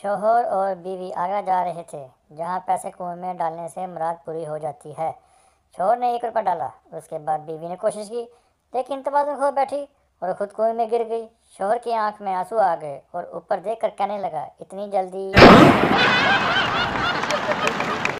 शोहर और बीवी आगरा जा रहे थे जहाँ पैसे कुएं में डालने से मुराद पूरी हो जाती है शोहर ने एक रुपया डाला उसके बाद बीवी ने कोशिश की लेकिन तोबाजुन खो बैठी और ख़ुद कुएं में गिर गई शोहर की आंख में आंसू आ गए और ऊपर देख कर कहने लगा इतनी जल्दी